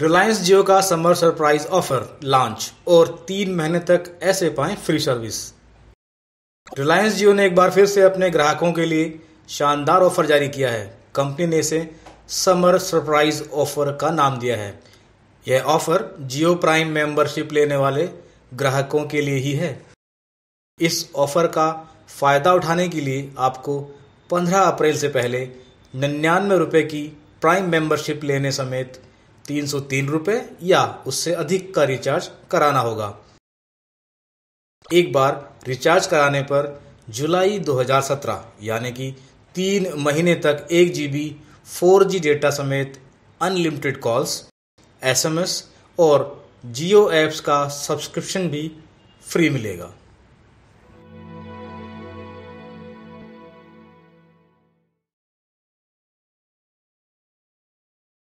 रिलायंस जियो का summer surprise offer launch और तीन महीने तक ऐसे पाएं फ्री सर्विस रिलायंस जियो ने एक बार फिर से अपने ग्राहकों के लिए शानदार ऑफर जारी किया है कंपनी ने इसे समर सरप्राइज ऑफर का नाम दिया है यह ऑफर जियो प्राइम मेंबरशिप लेने वाले ग्राहकों के लिए ही है इस ऑफर का फ़ायदा उठाने के लिए आपको 15 अप्रैल से पहले निन्यानवे रुपये की प्राइम मेंबरशिप लेने समेत तीन सौ तीन रुपये या उससे अधिक का रिचार्ज कराना होगा एक बार रिचार्ज कराने पर जुलाई 2017 यानी कि तीन महीने तक एक G B four G data समेत अनलिमिटेड कॉल्स एसएमएस और जियो एप्स का सब्सक्रिप्शन भी फ्री मिलेगा